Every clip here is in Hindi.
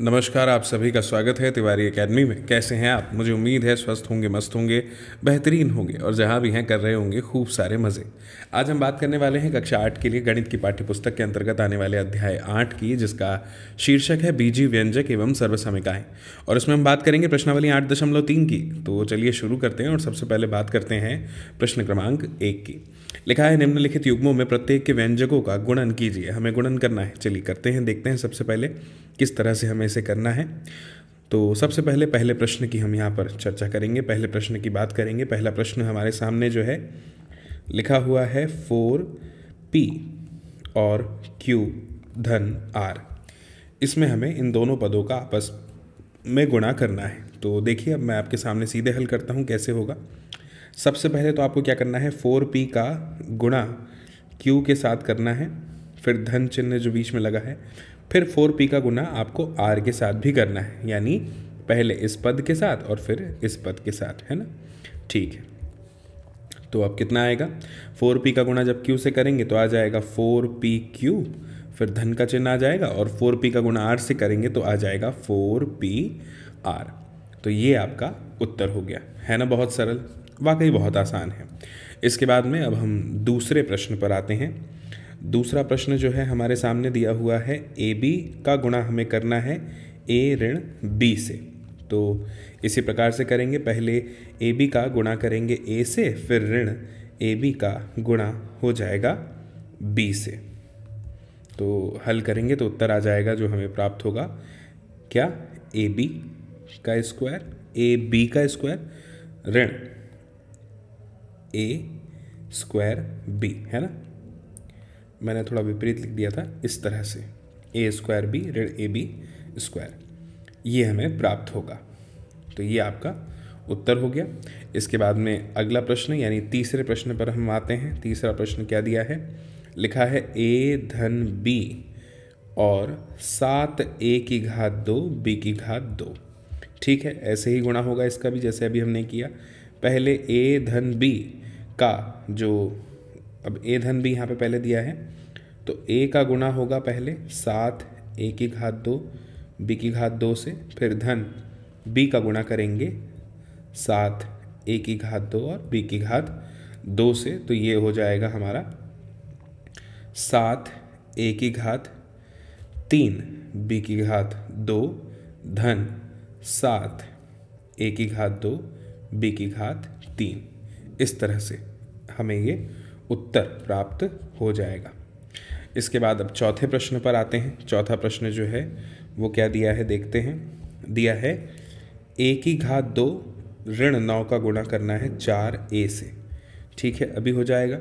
नमस्कार आप सभी का स्वागत है तिवारी एकेडमी में कैसे हैं आप मुझे उम्मीद है स्वस्थ होंगे मस्त होंगे बेहतरीन होंगे और जहाँ भी हैं कर रहे होंगे खूब सारे मज़े आज हम बात करने वाले हैं कक्षा आठ के लिए गणित की पाठ्यपुस्तक के अंतर्गत आने वाले अध्याय आठ की जिसका शीर्षक है बीजी व्यंजक एवं सर्वसमिकाएँ और इसमें हम बात करेंगे प्रश्नावली आठ दशमलव तीन की तो चलिए शुरू करते हैं और सबसे पहले बात करते हैं प्रश्न क्रमांक एक की लिखा है निम्नलिखित युग्मों में प्रत्येक के व्यंजकों का गुणन कीजिए हमें गुणन करना है चलिए करते हैं देखते हैं सबसे पहले किस तरह से हमें इसे करना है तो सबसे पहले पहले प्रश्न की हम यहाँ पर चर्चा करेंगे पहले प्रश्न की बात करेंगे पहला प्रश्न हमारे सामने जो है लिखा हुआ है फोर पी और क्यू धन आर इसमें हमें इन दोनों पदों का आपस में गुणा करना है तो देखिए अब मैं आपके सामने सीधे हल करता हूँ कैसे होगा सबसे पहले तो आपको क्या करना है फोर पी का गुणा क्यू के साथ करना है फिर धन चिन्ह जो बीच में लगा है फिर फोर पी का गुना आपको आर के साथ भी करना है यानी पहले इस पद के साथ और फिर इस पद के साथ है ना ठीक है तो अब कितना आएगा फोर पी का गुणा जब क्यू से करेंगे तो आ जाएगा फोर पी क्यू फिर धन का चिन्ह आ जाएगा और फोर पी का गुणा आर से करेंगे तो आ जाएगा फोर पी आर तो ये आपका उत्तर हो गया है ना बहुत सरल वाकई बहुत आसान है इसके बाद में अब हम दूसरे प्रश्न पर आते हैं दूसरा प्रश्न जो है हमारे सामने दिया हुआ है ए बी का गुणा हमें करना है ए ऋण बी से तो इसी प्रकार से करेंगे पहले ए बी का गुणा करेंगे ए से फिर ऋण ए बी का गुणा हो जाएगा बी से तो हल करेंगे तो उत्तर आ जाएगा जो हमें प्राप्त होगा क्या ए बी का स्क्वायर ए बी का स्क्वायर ऋण ए स्क्वायर बी है ना मैंने थोड़ा विपरीत लिख दिया था इस तरह से ए स्क्वायर बी ऋण ए बी स्क्वायर ये हमें प्राप्त होगा तो ये आपका उत्तर हो गया इसके बाद में अगला प्रश्न यानी तीसरे प्रश्न पर हम आते हैं तीसरा प्रश्न क्या दिया है लिखा है ए धन बी और सात ए की घात दो बी की घात दो ठीक है ऐसे ही गुणा होगा इसका भी जैसे अभी हमने किया पहले ए धन बी का जो अब ए धन भी यहाँ पे पहले दिया है तो ए का गुणा होगा पहले सात ए की घात दो बी की घात दो से फिर धन बी का गुणा करेंगे सात ए की घात दो और बी की घात दो से तो ये हो जाएगा हमारा सात ए की घात तीन बी की घात दो धन सात ए की घात दो बी की घात तीन इस तरह से हमें ये उत्तर प्राप्त हो जाएगा इसके बाद अब चौथे प्रश्न पर आते हैं चौथा प्रश्न जो है वो क्या दिया है देखते हैं दिया है एक ही घात दो ऋण नौ का गुणा करना है चार ए से ठीक है अभी हो जाएगा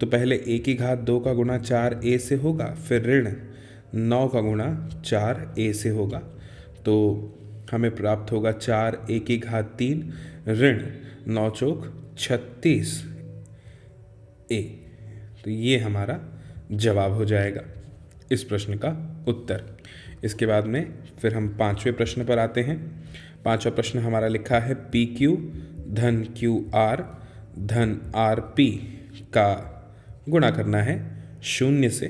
तो पहले एक ही घात दो का गुणा चार ए से होगा फिर ऋण नौ का गुणा चार ए से होगा तो हमें प्राप्त होगा चार ए की घात तीन ऋण नौ चौक छत्तीस ए तो ये हमारा जवाब हो जाएगा इस प्रश्न का उत्तर इसके बाद में फिर हम पांचवें प्रश्न पर आते हैं पांचवा प्रश्न हमारा लिखा है पी क्यू धन क्यू आर धन आर पी का गुणा करना है शून्य से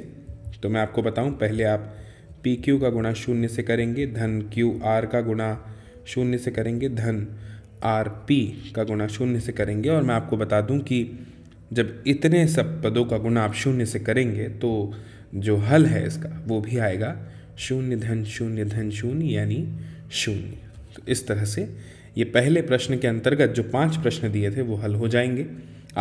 तो मैं आपको बताऊं पहले आप पी क्यू का गुणा शून्य से करेंगे धन क्यू आर का गुणा शून्य से करेंगे धन आर पी का गुणा शून्य से करेंगे और मैं आपको बता दूं कि जब इतने सब पदों का गुणा आप शून्य से करेंगे तो जो हल है इसका वो भी आएगा शून्य धन शून्य धन शून्य यानी शून्य तो इस तरह से ये पहले प्रश्न के अंतर्गत जो पांच प्रश्न दिए थे वो हल हो जाएंगे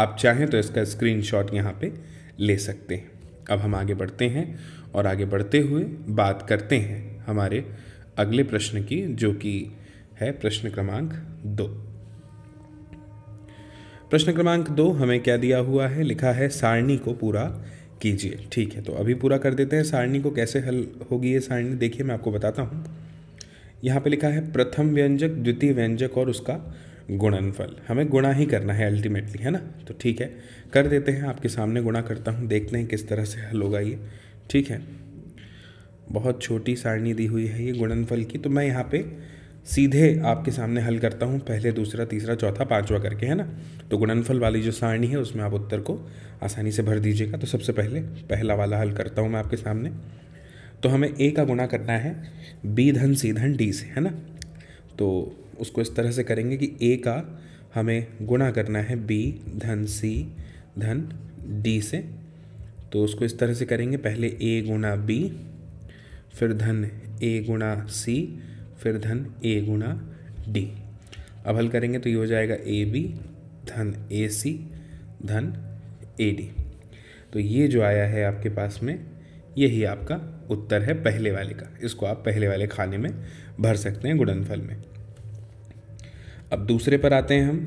आप चाहें तो इसका स्क्रीनशॉट यहाँ पे ले सकते हैं अब हम आगे बढ़ते हैं और आगे बढ़ते हुए बात करते हैं हमारे अगले प्रश्न की जो कि है प्रश्न क्रमांक दो प्रश्न क्रमांक दो हमें क्या दिया हुआ है लिखा है सारणी को पूरा कीजिए ठीक है तो अभी पूरा कर देते हैं सारणी को कैसे हल होगी ये सारणी देखिए मैं आपको बताता हूँ यहाँ पे लिखा है प्रथम व्यंजक द्वितीय व्यंजक और उसका गुणनफल हमें गुणा ही करना है अल्टीमेटली है ना तो ठीक है कर देते हैं आपके सामने गुणा करता हूँ देखते हैं किस तरह से हल होगा ये ठीक है बहुत छोटी सारणी दी हुई है ये गुणनफल की तो मैं यहाँ पे सीधे आपके सामने हल करता हूँ पहले दूसरा तीसरा चौथा पांचवा करके है ना तो गुणनफल वाली जो सारणी है उसमें आप उत्तर को आसानी से भर दीजिएगा तो सबसे पहले पहला वाला हल करता हूँ मैं आपके सामने तो हमें ए का गुणा करना है बी धन सी धन डी से है ना तो उसको इस तरह से करेंगे कि ए का हमें गुणा करना है बी धन सी धन डी से तो उसको इस तरह से करेंगे पहले ए गुणा बी फिर धन ए गुणा सी फिर धन ए गुणा डी अब हल करेंगे तो ये हो जाएगा ए बी धन ए सी धन ए डी तो ये जो आया है आपके पास में यही आपका उत्तर है पहले वाले का इसको आप पहले वाले खाने में भर सकते हैं गुणनफल में अब दूसरे पर आते हैं हम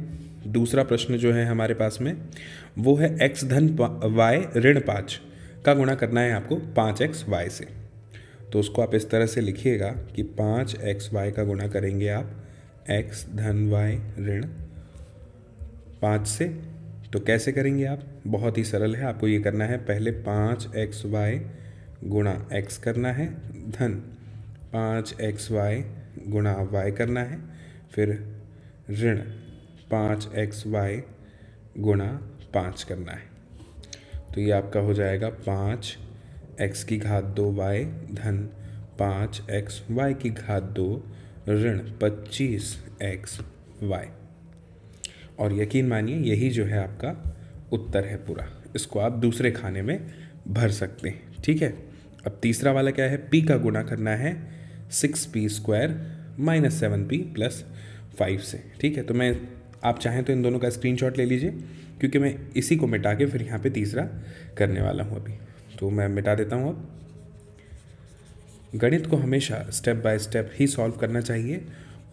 दूसरा प्रश्न जो है हमारे पास में वो है एक्स धन वाई ऋण पाँच का गुणा करना है आपको पाँच एक्स वाई से तो उसको आप इस तरह से लिखिएगा कि पाँच एक्स वाई का गुणा करेंगे आप एक्स धन वाई ऋण पाँच से तो कैसे करेंगे आप बहुत ही सरल है आपको ये करना है पहले पाँच एक्स वाई गुणा एक्स करना है धन पाँच एक्स वाई गुणा वाई करना है फिर ऋण पाँच एक्स वाई गुणा पाँच करना है तो ये आपका हो जाएगा पाँच एक्स की घात दो वाई धन पाँच एक्स वाई की घात दो ऋण पच्चीस एक्स वाई और यकीन मानिए यही जो है आपका उत्तर है पूरा इसको आप दूसरे खाने में भर सकते हैं ठीक है अब तीसरा वाला क्या है पी का गुना करना है six P square minus seven P plus five से ठीक है तो मैं आप चाहें तो इन दोनों का स्क्रीनशॉट ले लीजिए क्योंकि मैं इसी को मिटा के फिर यहाँ पे तीसरा करने वाला हूँ अभी तो मैं मिटा देता हूँ अब गणित को हमेशा स्टेप बाय स्टेप ही सॉल्व करना चाहिए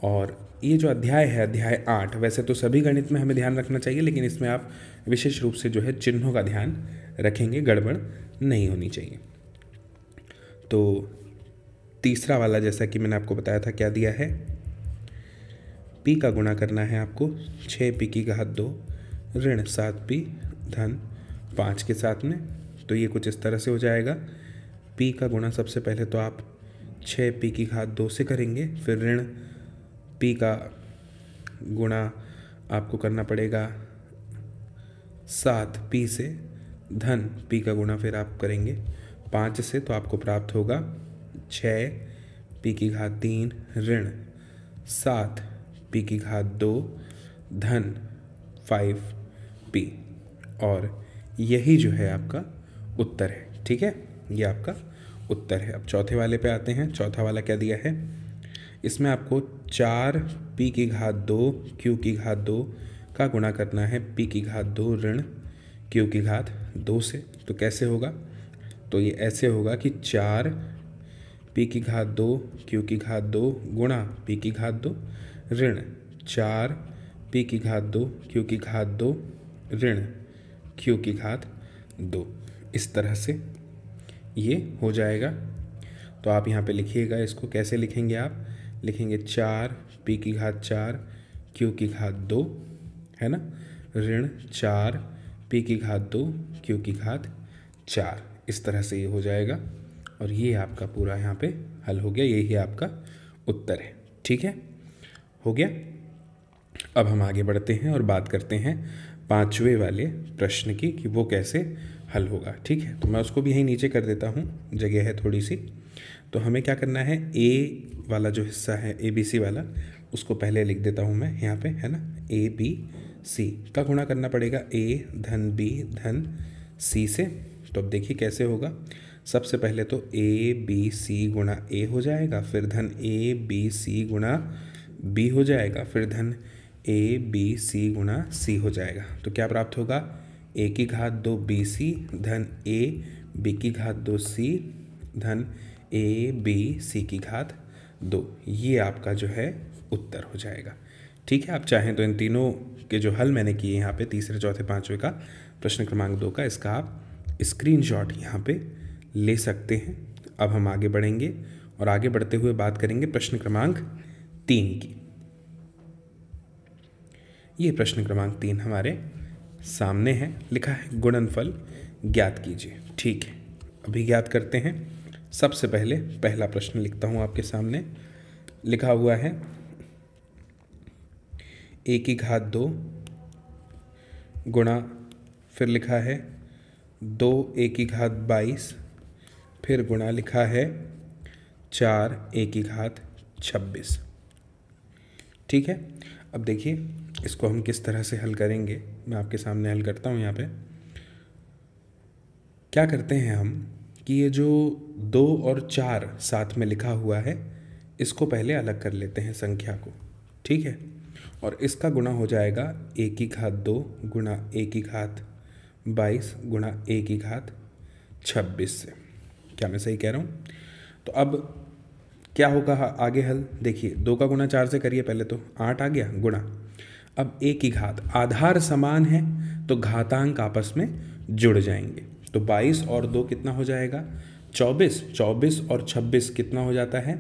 और ये जो अध्याय है अध्याय आठ वैसे तो सभी गणित में हमें ध्यान रखना चाहिए लेकिन इसमें आप विशेष रूप से जो है चिन्हों का ध्यान रखेंगे गड़बड़ नहीं होनी चाहिए तो तीसरा वाला जैसा कि मैंने आपको बताया था क्या दिया है पी का गुणा करना है आपको छः पी की घात दो ऋण सात पी धन पाँच के साथ में तो ये कुछ इस तरह से हो जाएगा पी का गुणा सबसे पहले तो आप छः पी की घात दो से करेंगे फिर ऋण पी का गुणा आपको करना पड़ेगा सात पी से धन पी का गुणा फिर आप करेंगे पाँच से तो आपको प्राप्त होगा छ पी की घात तीन ऋण सात पी की घात दो धन फाइव पी और यही जो है आपका उत्तर है ठीक है ये आपका उत्तर है अब चौथे वाले पे आते हैं चौथा वाला क्या दिया है इसमें आपको चार पी की घात दो क्यू की घात दो का गुणा करना है पी की घात दो ऋण क्यू की घात दो से तो कैसे होगा तो ये ऐसे होगा कि चार पी की घात दो क्यू की घात दो गुणा पी की घात दो ऋण चार पी की घात दो क्यू की घात दो ऋण क्यू की घात दो इस तरह से ये हो जाएगा तो आप यहाँ पे लिखिएगा इसको कैसे लिखेंगे आप लिखेंगे चार पी की घात चार क्यू की घात दो है ना ऋण चार पी की घात दो क्यू की घात चार इस तरह से ये हो जाएगा और ये आपका पूरा यहाँ पे हल हो गया यही आपका उत्तर है ठीक है हो गया अब हम आगे बढ़ते हैं और बात करते हैं पांचवे वाले प्रश्न की कि वो कैसे हल होगा ठीक है तो मैं उसको भी यहीं नीचे कर देता हूँ जगह है थोड़ी सी तो हमें क्या करना है ए वाला जो हिस्सा है ए बी सी वाला उसको पहले लिख देता हूँ मैं यहाँ पे है ना ए बी सी का गुणा करना पड़ेगा ए धन बी धन सी से तो अब देखिए कैसे होगा सबसे पहले तो ए बी सी गुणा ए हो जाएगा फिर धन ए बी सी गुणा बी हो जाएगा फिर धन ए बी सी गुणा सी हो जाएगा तो क्या प्राप्त होगा ए की घात दो बी सी धन ए बी की घात दो सी धन ए बी सी की घात दो ये आपका जो है उत्तर हो जाएगा ठीक है आप चाहें तो इन तीनों के जो हल मैंने किए यहाँ पे तीसरे चौथे पाँचवें का प्रश्न क्रमांक दो का इसका आप स्क्रीन शॉट यहाँ पर ले सकते हैं अब हम आगे बढ़ेंगे और आगे बढ़ते हुए बात करेंगे प्रश्न क्रमांक तीन की ये प्रश्न क्रमांक तीन हमारे सामने है लिखा है गुणनफल ज्ञात कीजिए ठीक है अभी ज्ञात करते हैं सबसे पहले पहला प्रश्न लिखता हूँ आपके सामने लिखा हुआ है एक ही घात दो गुणा फिर लिखा है दो एक ही घात बाईस फिर गुणा लिखा है चार एक ही घात छब्बीस ठीक है अब देखिए इसको हम किस तरह से हल करेंगे मैं आपके सामने हल करता हूँ यहाँ पे क्या करते हैं हम कि ये जो दो और चार साथ में लिखा हुआ है इसको पहले अलग कर लेते हैं संख्या को ठीक है और इसका गुणा हो जाएगा एक की घात दो गुणा एक की घात बाईस गुणा एक की घात छब्बीस से क्या मैं सही कह रहा हूँ तो अब क्या होगा आगे हल देखिए दो का गुणा चार से करिए पहले तो आठ आ गया गुणा अब एक ही घात आधार समान है तो घातांक आपस में जुड़ जाएंगे तो 22 और दो कितना हो जाएगा 24 24 और 26 कितना हो जाता है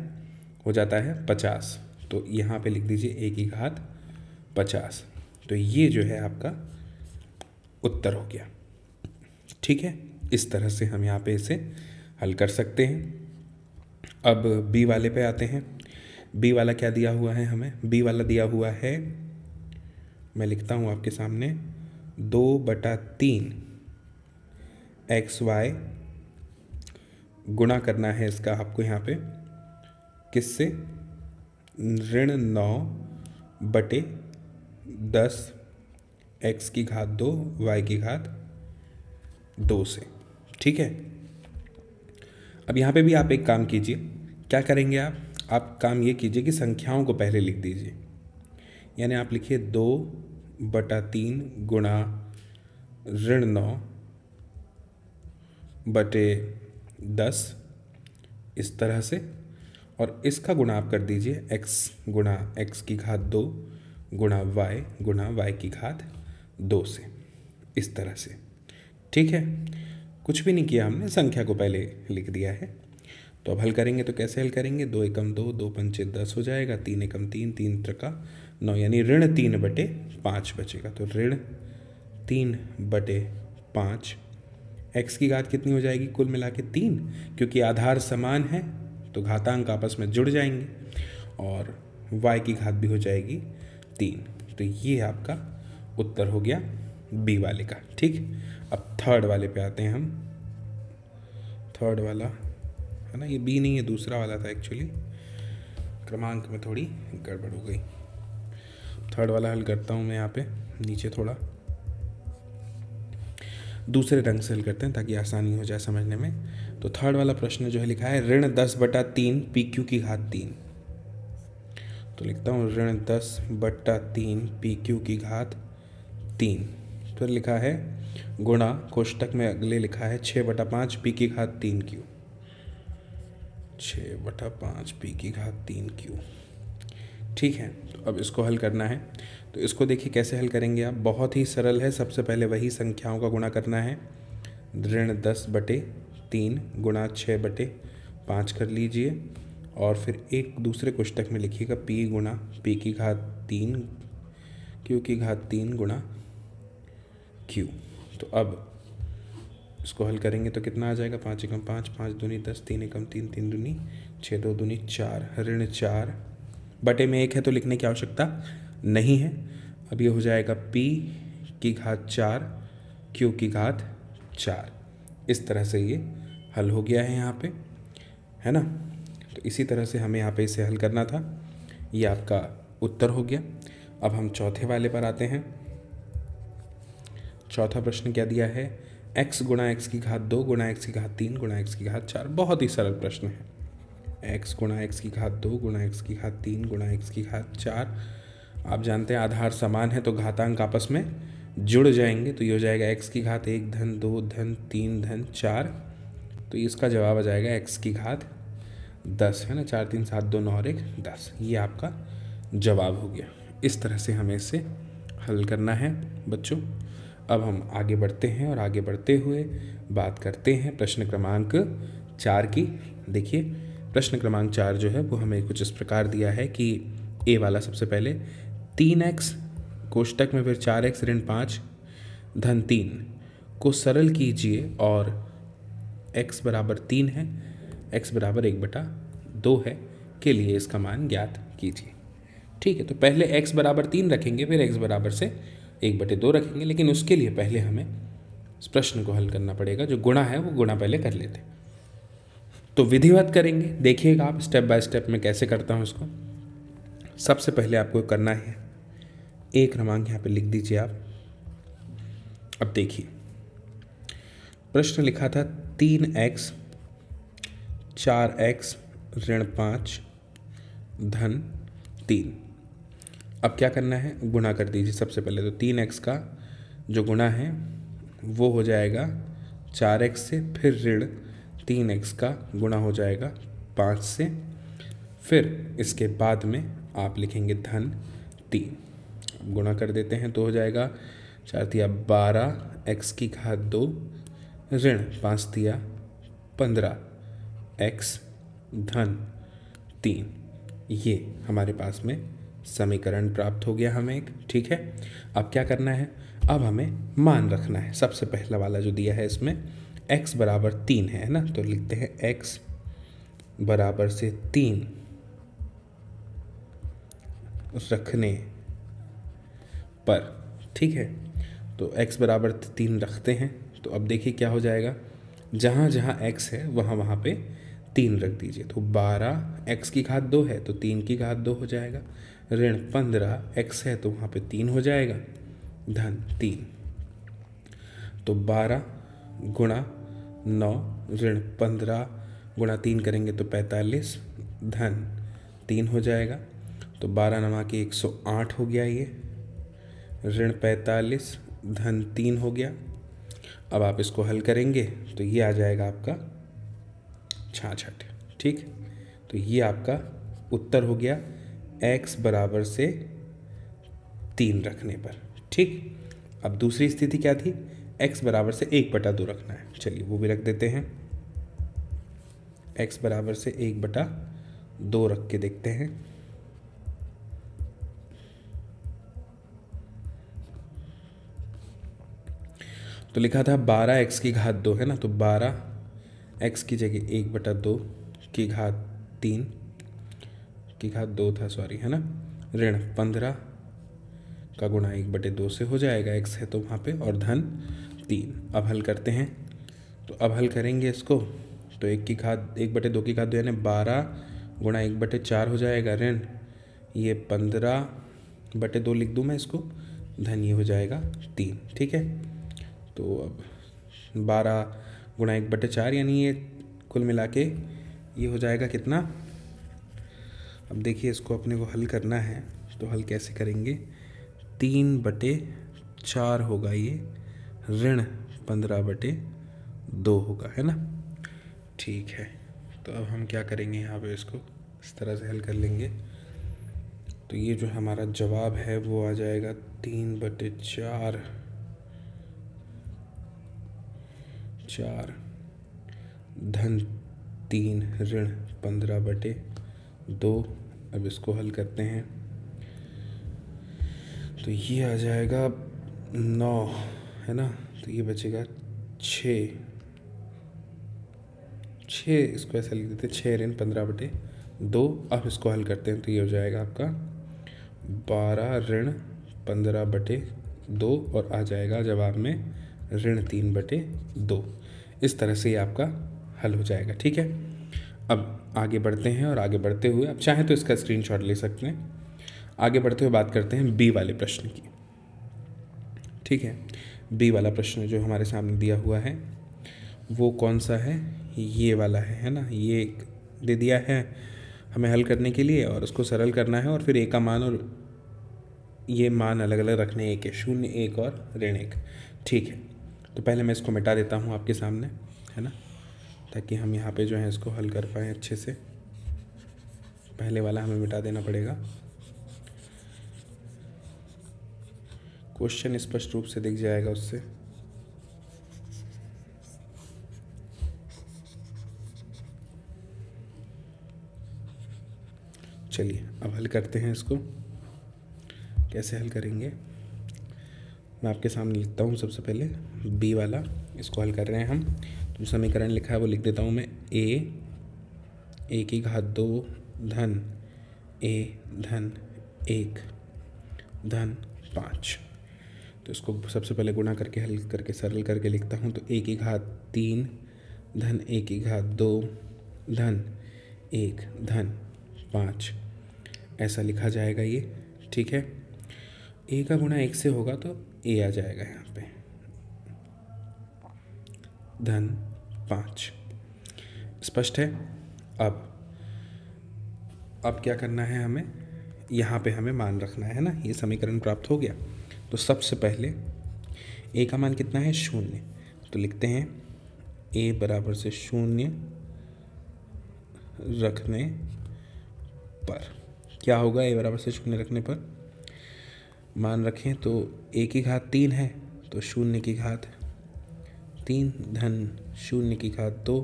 हो जाता है 50 तो यहाँ पे लिख दीजिए एक ही घात 50 तो ये जो है आपका उत्तर हो गया ठीक है इस तरह से हम यहाँ पे इसे हल कर सकते हैं अब बी वाले पे आते हैं बी वाला क्या दिया हुआ है हमें बी वाला दिया हुआ है मैं लिखता हूँ आपके सामने दो बटा तीन एक्स वाई गुणा करना है इसका आपको यहाँ पे किससे ऋण नौ बटे दस एक्स की घात दो वाई की घात दो से ठीक है अब यहाँ पे भी आप एक काम कीजिए क्या करेंगे आप आप काम ये कीजिए कि संख्याओं को पहले लिख दीजिए यानी आप लिखिए दो बटा तीन गुणा ऋण नौ बटे दस इस तरह से और इसका गुणा आप कर दीजिए x गुणा x की घात दो गुणा y गुणा y की घात दो से इस तरह से ठीक है कुछ भी नहीं किया हमने संख्या को पहले लिख दिया है तो अब हल करेंगे तो कैसे हल करेंगे दो एकम दो दो पंचे दस हो जाएगा तीन एकम तीन तीन त्रका नौ यानी ऋण तीन बटे पाँच बचेगा तो ऋण तीन बटे पाँच एक्स की घात कितनी हो जाएगी कुल मिला के तीन क्योंकि आधार समान है तो घातांक आपस में जुड़ जाएंगे और वाई की घात भी हो जाएगी तीन तो ये आपका उत्तर हो गया बी वाले का ठीक अब थर्ड वाले पे आते हैं हम थर्ड वाला है ना ये बी नहीं है दूसरा वाला था एक्चुअली क्रमांक में थोड़ी गड़बड़ हो गई थर्ड वाला हल करता हूँ मैं यहाँ पे नीचे थोड़ा दूसरे रंग से हल करते हैं ताकि आसानी हो जाए समझने में तो थर्ड वाला प्रश्न जो है लिखा है ऋण दस बटा तीन पी क्यू की घात तीन तो लिखता हूँ ऋण दस बट्टा तीन पी क्यू की घात तीन फिर तो लिखा है गुणा कोष्टक में अगले लिखा है छः बटा पाँच पी की घात तीन क्यू छः बटा पाँच पी की घात तीन क्यू ठीक है अब इसको हल करना है तो इसको देखिए कैसे हल करेंगे आप बहुत ही सरल है सबसे पहले वही संख्याओं का गुणा करना है ऋण दस बटे तीन गुणा छः बटे पाँच कर लीजिए और फिर एक दूसरे कोष्टक में लिखिएगा पी गुणा पी की घात तीन क्यू की घात तीन गुणा क्यू तो अब इसको हल करेंगे तो कितना आ जाएगा पाँच एकम पाँच पाँच दूनी दस तीन एकम तीन तीन दूनी छः दो दूनी चार ऋण चार बटे में एक है तो लिखने की आवश्यकता नहीं है अब ये हो जाएगा पी की घात चार क्यू की घात चार इस तरह से ये हल हो गया है यहाँ पे है ना तो इसी तरह से हमें यहाँ पे इसे हल करना था ये आपका उत्तर हो गया अब हम चौथे वाले पर आते हैं चौथा प्रश्न क्या दिया है एक्स गुणा एक्स की घात दो गुणा एक्स की घात तीन गुणा एक्स की घात चार बहुत ही सरल प्रश्न है एक्स गुणा एक्स की घात दो गुणा एक्स की घात तीन गुणा एक्स की घात चार आप जानते हैं आधार समान है तो घातांक आपस में जुड़ जाएंगे तो ये हो जाएगा एक्स की घात एक धन दो धन तीन धन चार तो इसका जवाब आ जाएगा एक्स की घात दस है ना चार तीन सात दो नौ और एक दस ये आपका जवाब हो गया इस तरह से हमें इसे हल करना है बच्चों अब हम आगे बढ़ते हैं और आगे बढ़ते हुए बात करते हैं प्रश्न क्रमांक चार की देखिए प्रश्न क्रमांक चार जो है वो हमें कुछ इस प्रकार दिया है कि ए वाला सबसे पहले तीन एक्स कोष्टक में फिर चार एक्स ऋण पाँच धन तीन को सरल कीजिए और एक्स बराबर तीन है एक्स बराबर एक बटा दो है के लिए इसका मान ज्ञात कीजिए ठीक है तो पहले एक्स बराबर तीन रखेंगे फिर एक्स बराबर से एक बटे दो रखेंगे लेकिन उसके लिए पहले हमें इस प्रश्न को हल करना पड़ेगा जो गुणा है वो गुणा पहले कर लेते हैं तो विधिवत करेंगे देखिएगा आप स्टेप बाय स्टेप मैं कैसे करता हूँ इसको सबसे पहले आपको करना है एक क्रमांक यहाँ पे लिख दीजिए आप अब देखिए प्रश्न लिखा था तीन एक्स चार एक्स ऋण पाँच धन तीन अब क्या करना है गुणा कर दीजिए सबसे पहले तो तीन एक्स का जो गुणा है वो हो जाएगा चार एक्स से फिर ऋण तीन एक्स का गुणा हो जाएगा पाँच से फिर इसके बाद में आप लिखेंगे धन तीन गुणा कर देते हैं तो हो जाएगा चार दिया बारह एक्स की घात दो ऋण पाँच दिया पंद्रह एक्स धन तीन ये हमारे पास में समीकरण प्राप्त हो गया हमें एक ठीक है अब क्या करना है अब हमें मान रखना है सबसे पहला वाला जो दिया है इसमें एक्स बराबर तीन है ना तो लिखते हैं एक्स बराबर से तीन रखने पर ठीक है तो x बराबर तीन रखते हैं तो अब देखिए क्या हो जाएगा जहाँ जहाँ x है वहाँ वहाँ पे तीन रख दीजिए तो बारह एक्स की घात दो है तो तीन की घात दो हो जाएगा ऋण पंद्रह एक्स है तो वहाँ पे तीन हो जाएगा धन तीन तो बारह गुणा नौ ऋण पंद्रह गुणा तीन करेंगे तो पैंतालीस धन तीन हो जाएगा तो बारह नवा के एक सौ आठ हो गया ये ऋण पैंतालीस धन तीन हो गया अब आप इसको हल करेंगे तो ये आ जाएगा आपका छाछठ ठीक तो ये आपका उत्तर हो गया x बराबर से तीन रखने पर ठीक अब दूसरी स्थिति क्या थी एक्स बराबर से एक बटा दो रखना है चलिए वो भी रख देते हैं एक्स बराबर से एक बटा दो रख के देखते हैं तो लिखा था बारह एक्स की घात दो है ना तो बारह एक्स की जगह एक बटा दो की घात तीन की घात दो था सॉरी है ना ऋण पंद्रह का गुणा एक बटे दो से हो जाएगा एक्स है तो वहाँ पे और धन तीन अब हल करते हैं तो अब हल करेंगे इसको तो एक की खाद एक बटे दो की खाद दो तो यानी बारह गुणा एक बटे चार हो जाएगा ऋण ये पंद्रह बटे दो लिख दूँ मैं इसको धन ये हो जाएगा तीन ठीक है तो अब बारह गुणा एक बटे चार यानी ये कुल मिला के ये हो जाएगा कितना अब देखिए इसको अपने को हल करना है तो हल कैसे करेंगे तीन बटे चार होगा ये ऋण पंद्रह बटे दो होगा है ना ठीक है तो अब हम क्या करेंगे यहाँ पे इसको इस तरह से हल कर लेंगे तो ये जो हमारा जवाब है वो आ जाएगा तीन बटे चार चार धन तीन ऋण पंद्रह बटे दो अब इसको हल करते हैं तो ये आ जाएगा नौ है ना तो ये बचेगा छः छः इसको ऐसा लिख देते हैं छः ऋण पंद्रह बटे दो अब इसको हल करते हैं तो ये हो जाएगा आपका बारह ऋण पंद्रह बटे दो और आ जाएगा जवाब में ऋण तीन बटे दो इस तरह से ये आपका हल हो जाएगा ठीक है अब आगे बढ़ते हैं और आगे बढ़ते हुए आप चाहें तो इसका स्क्रीन ले सकते हैं आगे बढ़ते हुए बात करते हैं बी वाले प्रश्न की ठीक है बी वाला प्रश्न जो हमारे सामने दिया हुआ है वो कौन सा है ये वाला है है ना ये एक दे दिया है हमें हल करने के लिए और उसको सरल करना है और फिर एक का मान और ये मान अलग अलग रखने एक है शून्य एक और ऋण एक ठीक है तो पहले मैं इसको मिटा देता हूँ आपके सामने है ना ताकि हम यहाँ पे जो है इसको हल कर पाएँ अच्छे से पहले वाला हमें मिटा देना पड़ेगा क्वेश्चन स्पष्ट रूप से दिख जाएगा उससे चलिए अब हल करते हैं इसको कैसे हल करेंगे मैं आपके सामने लिखता हूँ सबसे पहले बी वाला इसको हल कर रहे हैं हम तो समीकरण लिखा है वो लिख देता हूँ मैं ए ए की घात दो धन ए धन एक धन पाँच तो इसको सबसे पहले गुणा करके हल करके सरल करके लिखता हूँ तो एक ही घात तीन धन एक ही घात दो धन एक धन पाँच ऐसा लिखा जाएगा ये ठीक है ए का गुणा एक से होगा तो ए आ जाएगा यहाँ पे धन पाँच स्पष्ट है अब अब क्या करना है हमें यहाँ पे हमें मान रखना है ना ये समीकरण प्राप्त हो गया तो सबसे पहले ए का मान कितना है शून्य तो लिखते हैं ए बराबर से शून्य रखने पर क्या होगा ए बराबर से शून्य रखने पर मान रखें तो ए की घात तीन है तो शून्य की घात तीन धन शून्य की घात दो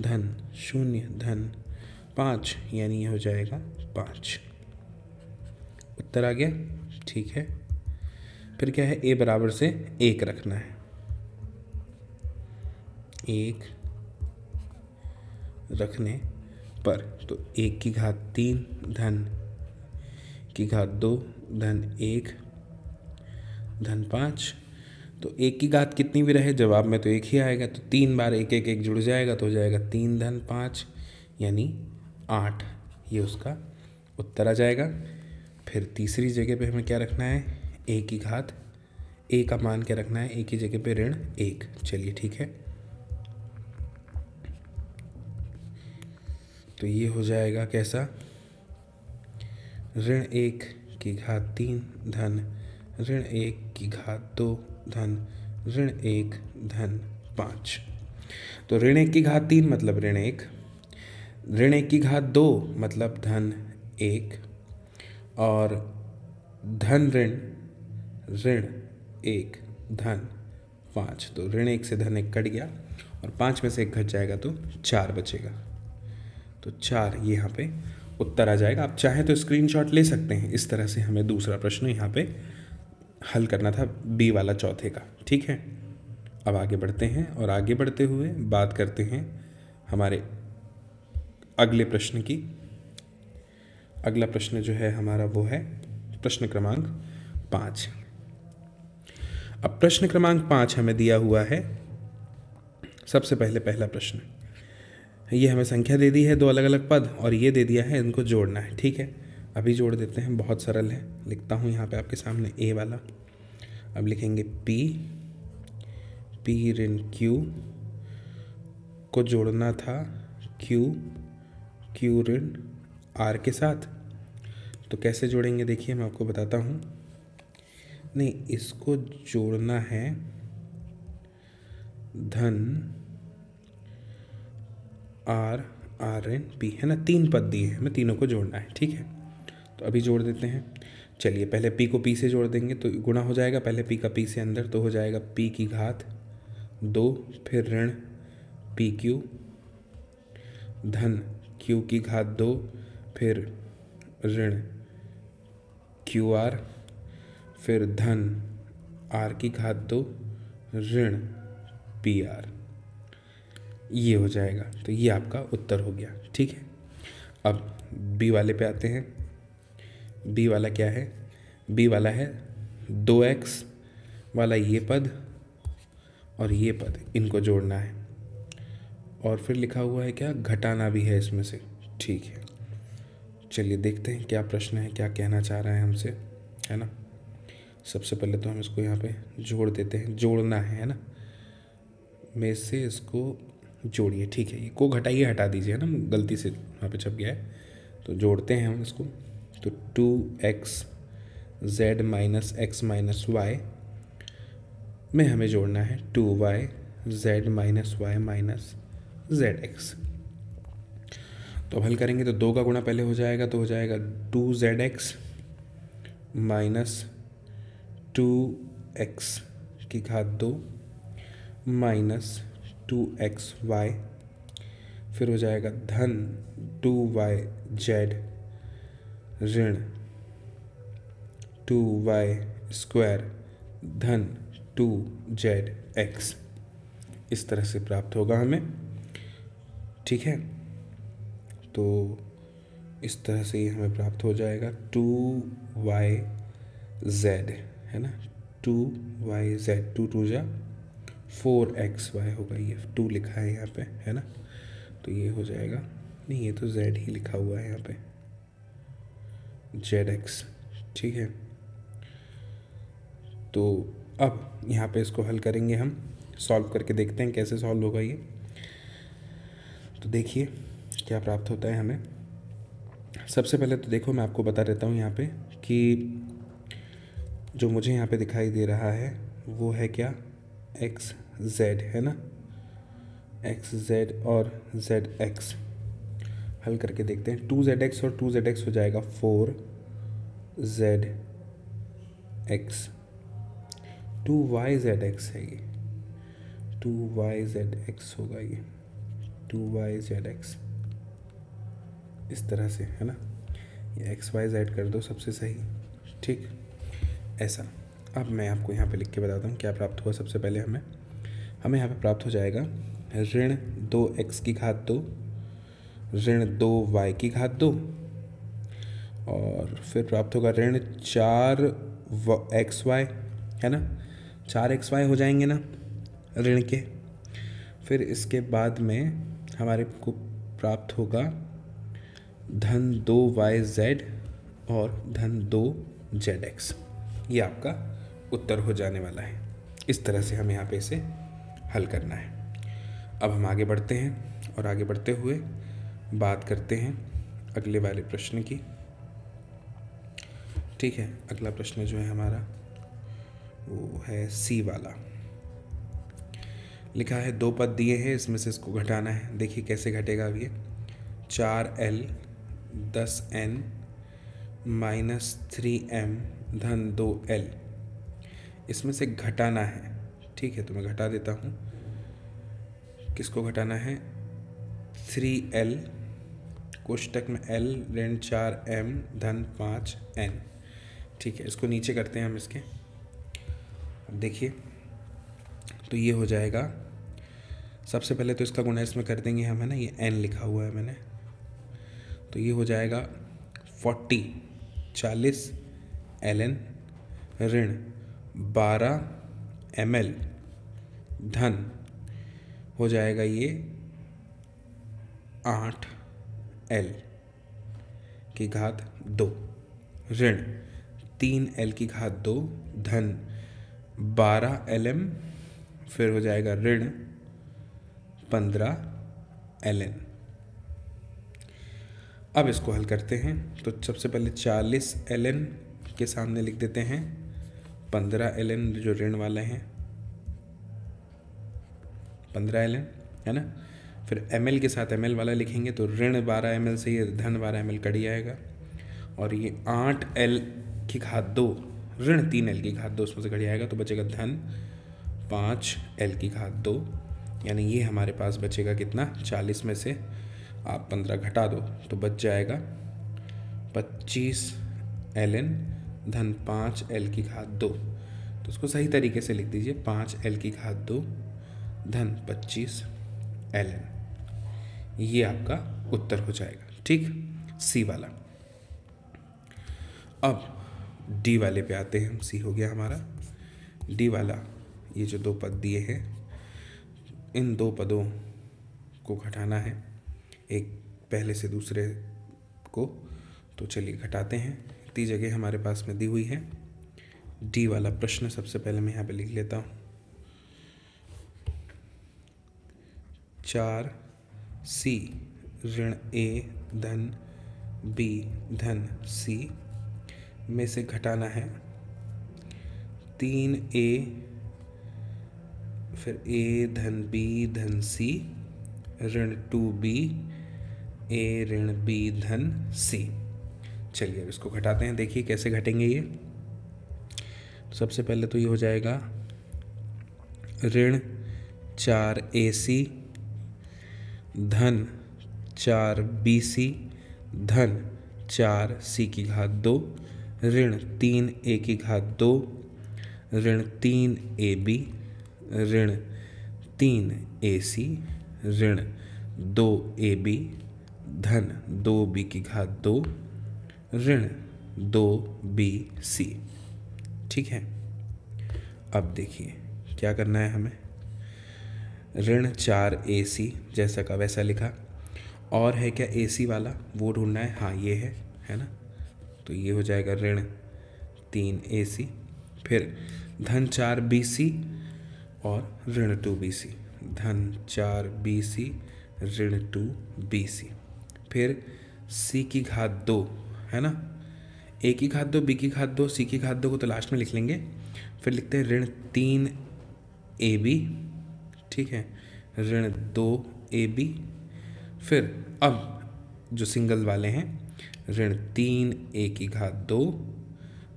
धन शून्य धन पाँच यानी ये हो जाएगा पाँच उत्तर आ गया ठीक है फिर क्या है ए बराबर से एक रखना है एक रखने पर तो एक की घात तीन धन की घात दो धन एक धन पाँच तो एक की घात कितनी भी रहे जवाब में तो एक ही आएगा तो तीन बार एक एक एक जुड़ जाएगा तो हो जाएगा तीन धन पाँच यानी आठ ये उसका उत्तर आ जाएगा फिर तीसरी जगह पे हमें क्या रखना है ए की घात ए का मान के रखना है ए की जगह पे ऋण एक चलिए ठीक है तो ये हो जाएगा कैसा ऋण एक की घात तीन धन ऋण एक की घात दो धन ऋण एक धन पाँच तो ऋण एक की घात तीन मतलब ऋण एक ऋण एक की घात दो मतलब धन एक और धन ऋण ऋण एक धन पाँच तो ऋण एक से धन एक कट गया और पाँच में से एक घट जाएगा तो चार बचेगा तो चार ये यहाँ पे उत्तर आ जाएगा आप चाहें तो स्क्रीनशॉट ले सकते हैं इस तरह से हमें दूसरा प्रश्न यहाँ पे हल करना था बी वाला चौथे का ठीक है अब आगे बढ़ते हैं और आगे बढ़ते हुए बात करते हैं हमारे अगले प्रश्न की अगला प्रश्न जो है हमारा वो है प्रश्न क्रमांक पाँच अब प्रश्न क्रमांक पाँच हमें दिया हुआ है सबसे पहले पहला प्रश्न ये हमें संख्या दे दी है दो अलग अलग पद और ये दे दिया है इनको जोड़ना है ठीक है अभी जोड़ देते हैं बहुत सरल है लिखता हूँ यहाँ पे आपके सामने ए वाला अब लिखेंगे पी पी ऋण क्यू को जोड़ना था क्यू क्यू ऋण आर के साथ तो कैसे जोड़ेंगे देखिए मैं आपको बताता हूँ नहीं इसको जोड़ना है धन आर आर एन पी है ना तीन पद दिए हैं हमें तीनों को जोड़ना है ठीक है तो अभी जोड़ देते हैं चलिए पहले पी को पी से जोड़ देंगे तो गुणा हो जाएगा पहले पी का पी से अंदर तो हो जाएगा पी की घात दो फिर ऋण पी क्यू धन क्यू की घात दो फिर ऋण क्यू आर फिर धन आर की घात दो ऋण पी आर ये हो जाएगा तो ये आपका उत्तर हो गया ठीक है अब बी वाले पे आते हैं बी वाला क्या है बी वाला है दो एक्स वाला ये पद और ये पद इनको जोड़ना है और फिर लिखा हुआ है क्या घटाना भी है इसमें से ठीक है चलिए देखते हैं क्या प्रश्न है क्या कहना चाह रहा है हमसे है ना सबसे पहले तो हम इसको यहाँ पे जोड़ देते हैं जोड़ना है है ना में से इसको जोड़िए ठीक है को घटाइए हटा दीजिए है ना गलती से वहाँ पे छप गया है तो जोड़ते हैं हम इसको तो two X Z minus X minus Y में हमें जोड़ना है two Y Z minus Y minus Z X तो अब हल करेंगे तो दो का गुणा पहले हो जाएगा तो हो जाएगा two Z X minus two X की घात दो माइनस टू एक्स वाई फिर हो जाएगा धन टू वाई जेड ऋण टू वाई स्क्वायर धन टू जेड एक्स इस तरह से प्राप्त होगा हमें ठीक है तो इस तरह से ही हमें प्राप्त हो जाएगा टू वाई जेड है ना two Y Z two two जा फोर एक्स वाई होगा ये टू लिखा है यहाँ पे है ना तो ये हो जाएगा नहीं ये तो जेड ही लिखा हुआ है यहाँ पे जेड एक्स ठीक है तो अब यहाँ पे इसको हल करेंगे हम सॉल्व करके देखते हैं कैसे सॉल्व होगा ये तो देखिए क्या प्राप्त होता है हमें सबसे पहले तो देखो मैं आपको बता देता हूँ यहाँ पे कि जो मुझे यहाँ पे दिखाई दे रहा है वो है क्या एक्स जेड है ना एक्स जेड और जेड एक्स हल करके देखते हैं टू जेड एक्स और टू जेड एक्स हो जाएगा four Z X two Y Z X है ये टू वाई जेड एक्स होगा ये टू वाई जेड एक्स इस तरह से है ना ये एक्स वाई जेड कर दो सबसे सही ठीक ऐसा अब मैं आपको यहाँ पे लिख के बताता हूँ क्या प्राप्त हुआ सबसे पहले हमें हमें यहाँ पे प्राप्त हो जाएगा ऋण दो एक्स की घात दो ऋण दो वाई की घात दो और फिर प्राप्त होगा ऋण चार व, एक्स वाई है ना चार एक्स वाई हो जाएंगे ना ऋण के फिर इसके बाद में हमारे को प्राप्त होगा धन दो वाई जेड और धन दो जेड एक्स ये आपका उत्तर हो जाने वाला है इस तरह से हम यहाँ पे इसे हल करना है अब हम आगे बढ़ते हैं और आगे बढ़ते हुए बात करते हैं अगले वाले प्रश्न की ठीक है अगला प्रश्न जो है हमारा वो है सी वाला लिखा है दो पद दिए हैं इसमें से इसको घटाना है देखिए कैसे घटेगा अब ये चार एल दस एन माइनस थ्री एम धन दो एल इसमें से घटाना है ठीक है तो मैं घटा देता हूँ किसको घटाना है थ्री एल कोष्टक में एल ऋण चार एम धन पाँच एन ठीक है इसको नीचे करते हैं हम इसके अब देखिए तो ये हो जाएगा सबसे पहले तो इसका गुणा इसमें कर देंगे हम है ना ये एन लिखा हुआ है मैंने तो ये हो जाएगा फोर्टी चालीस एल एन ऋण बारह एम एल धन हो जाएगा ये आठ एल की घात दो ऋण तीन एल की घात दो धन बारह एल एम फिर हो जाएगा ऋण पंद्रह एल एन अब इसको हल करते हैं तो सबसे पहले चालीस एल एन के सामने लिख देते हैं पंद्रह एल एन जो ऋण वाले हैं पंद्रह एल एन है ना फिर एम एल के साथ एम एल वाला लिखेंगे तो ऋण बारह एम एल से ये धन बारह एम एल कड़ी आएगा और ये आठ एल की घात दो ऋण तीन एल की घात दो उसमें से घड़ी आएगा तो बचेगा धन पाँच एल की घात दो यानी ये हमारे पास बचेगा कितना चालीस में से आप पंद्रह घटा दो तो बच जाएगा पच्चीस एल एन धन पाँच एल की घात दो तो उसको सही तरीके से लिख दीजिए पाँच एल की घात दो धन पच्चीस एल एन ये आपका उत्तर हो जाएगा ठीक सी वाला अब डी वाले पे आते हैं सी हो गया हमारा डी वाला ये जो दो पद दिए हैं इन दो पदों को घटाना है एक पहले से दूसरे को तो चलिए घटाते हैं कितनी जगह हमारे पास में दी हुई है डी वाला प्रश्न सबसे पहले मैं यहाँ पे लिख लेता हूँ चार सी ऋण ए धन बी धन सी में से घटाना है तीन ए फिर ए धन बी धन सी ऋण टू बी ए ऋण बी धन सी चलिए अब इसको घटाते हैं देखिए कैसे घटेंगे ये तो सबसे पहले तो ये हो जाएगा ऋण चार ए सी धन चार बी सी धन चार सी की घात दो ऋण तीन ए की घात दो ऋण तीन ए बी ऋण तीन ए सी ऋण दो ए बी धन दो बी की घात दो ऋण दो बी सी ठीक है अब देखिए क्या करना है हमें ऋण चार ए सी जैसा का वैसा लिखा और है क्या ए सी वाला वो ढूंढना है हाँ ये है है ना तो ये हो जाएगा ऋण तीन ए सी फिर धन चार बी सी और ऋण टू बी सी धन चार बी सी ऋण टू बी सी फिर सी की घात दो है ना ए की खाद दो बी की खाद दो सी की खाद दो को तो लास्ट में लिख लेंगे फिर लिखते हैं ऋण तीन ए बी ठीक है ऋण दो ए बी फिर अब जो सिंगल वाले हैं ऋण तीन ए की घात दो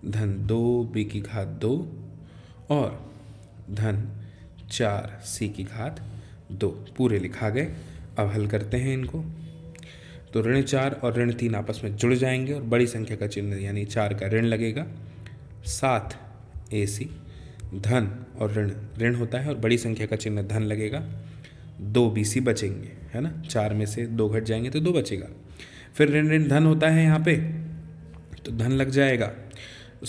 धन दो बी की घात दो और धन चार सी की घात दो पूरे लिखा गए अब हल करते हैं इनको तो ऋण चार और ऋण तीन आपस में जुड़ जाएंगे और बड़ी संख्या का चिन्ह यानी चार का ऋण लगेगा सात ए सी धन और ऋण ऋण होता है और बड़ी संख्या का चिन्ह धन लगेगा दो बी सी बचेंगे है ना चार में से दो घट जाएंगे तो दो बचेगा फिर ऋण ऋण धन होता है यहाँ पे तो धन लग जाएगा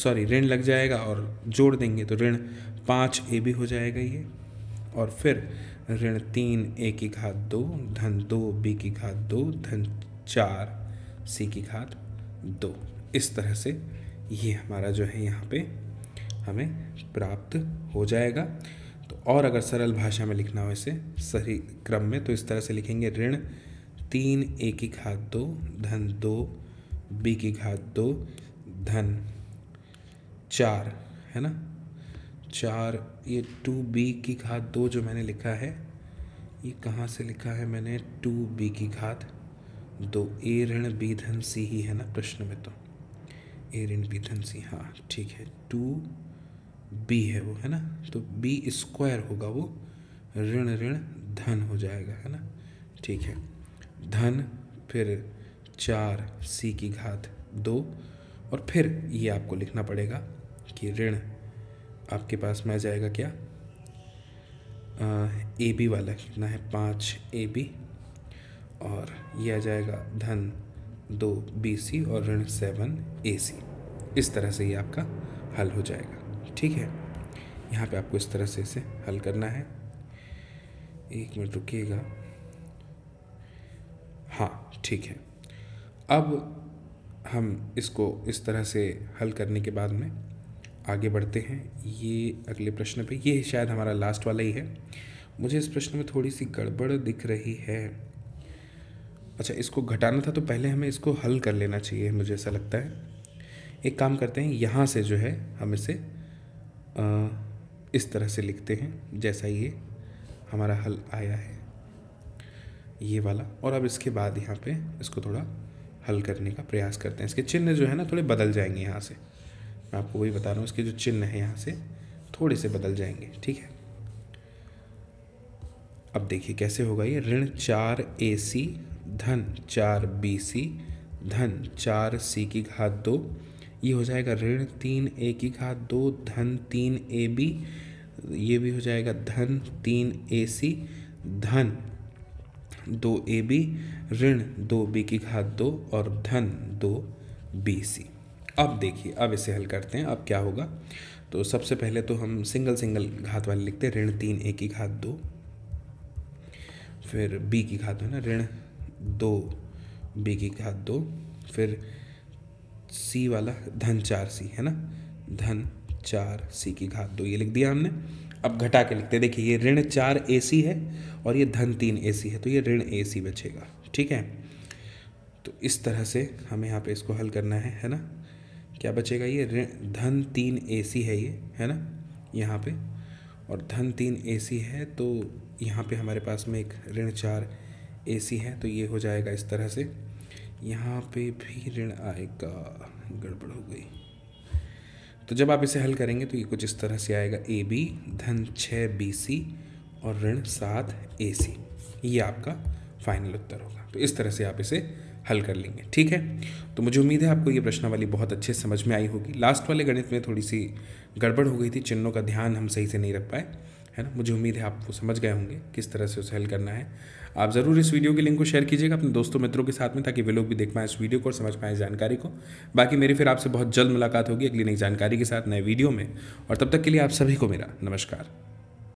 सॉरी ऋण लग जाएगा और जोड़ देंगे तो ऋण पाँच ए भी हो जाएगा ये और फिर ऋण तीन ए की घात दो धन दो बी की घात दो धन चार सी की घात दो इस तरह से ये हमारा जो है यहाँ पे हमें प्राप्त हो जाएगा तो और अगर सरल भाषा में लिखना हो इसे सही क्रम में तो इस तरह से लिखेंगे ऋण तीन ए की घात दो धन दो बी की घात दो धन चार है ना चार ये टू बी की घात दो जो मैंने लिखा है ये कहाँ से लिखा है मैंने टू बी की घात दो ए ऋण बी धन सी ही है ना प्रश्न में तो ए ऋण बी धन सी हाँ ठीक है टू बी है वो है ना तो बी स्क्वायर होगा वो ऋण ऋण धन हो जाएगा है ना ठीक है धन फिर चार सी की घात दो और फिर ये आपको लिखना पड़ेगा कि ऋण आपके पास में आ जाएगा क्या ए बी वाला कितना है पाँच ए बी और ये आ जाएगा धन दो बी सी और ऋण सेवन ए सी इस तरह से ये आपका हल हो जाएगा ठीक है यहाँ पे आपको इस तरह से इसे हल करना है एक मिनट रुकिएगा हाँ ठीक है अब हम इसको इस तरह से हल करने के बाद में आगे बढ़ते हैं ये अगले प्रश्न पे ये शायद हमारा लास्ट वाला ही है मुझे इस प्रश्न में थोड़ी सी गड़बड़ दिख रही है अच्छा इसको घटाना था तो पहले हमें इसको हल कर लेना चाहिए मुझे ऐसा लगता है एक काम करते हैं यहाँ से जो है हम इसे आ, इस तरह से लिखते हैं जैसा ये हमारा हल आया है ये वाला और अब इसके बाद यहाँ पे इसको थोड़ा हल करने का प्रयास करते हैं इसके चिन्ह जो है ना थोड़े बदल जाएंगे यहाँ से मैं आपको वही बता रहा हूँ इसके जो चिन्ह है यहाँ से थोड़े से बदल जाएंगे ठीक है अब देखिए कैसे होगा ये ऋण चार ए सी धन चार बी सी धन चार सी की घात दो ये हो जाएगा ऋण तीन ए की घात दो धन तीन ए बी ये भी हो जाएगा धन तीन ए सी धन दो ए बी ऋण दो बी की घात दो और धन दो बी सी अब देखिए अब इसे हल करते हैं अब क्या होगा तो सबसे पहले तो हम सिंगल सिंगल घात वाले लिखते हैं ऋण तीन ए की घात दो फिर बी की घात है ना ऋण दो बी की घात दो फिर सी वाला धन चार सी है ना धन चार सी की घात दो ये लिख दिया हमने अब घटा के लिखते देखिए ये ऋण चार ए सी है और ये धन तीन ए सी है तो ये ऋण ए सी बचेगा ठीक है तो इस तरह से हमें यहाँ पे इसको हल करना है है ना क्या बचेगा ये ऋण धन तीन ए सी है ये है ना यहाँ पे और धन तीन ए सी है तो यहाँ पे हमारे पास में एक ऋण चार ए सी है तो ये हो जाएगा इस तरह से यहाँ पे भी ऋण आएगा गड़बड़ हो गई तो जब आप इसे हल करेंगे तो ये कुछ इस तरह से आएगा ए बी धन छः बी सी और ऋण सात ए सी ये आपका फाइनल उत्तर होगा तो इस तरह से आप इसे हल कर लेंगे ठीक है तो मुझे उम्मीद है आपको ये प्रश्नावली बहुत अच्छे समझ में आई होगी लास्ट वाले गणित में थोड़ी सी गड़बड़ हो गई थी चिन्हों का ध्यान हम सही से नहीं रख पाए है ना मुझे उम्मीद है आप वो समझ गए होंगे किस तरह से उसे हल करना है आप ज़रूर इस वीडियो के लिंक को शेयर कीजिएगा अपने दोस्तों मित्रों के साथ में ताकि वे लोग भी देख पाएँ इस वीडियो को और समझ पाएँ इस जानकारी को बाकी मेरी फिर आपसे बहुत जल्द मुलाकात होगी अगली नई जानकारी के साथ नए वीडियो में और तब तक के लिए आप सभी को मेरा नमस्कार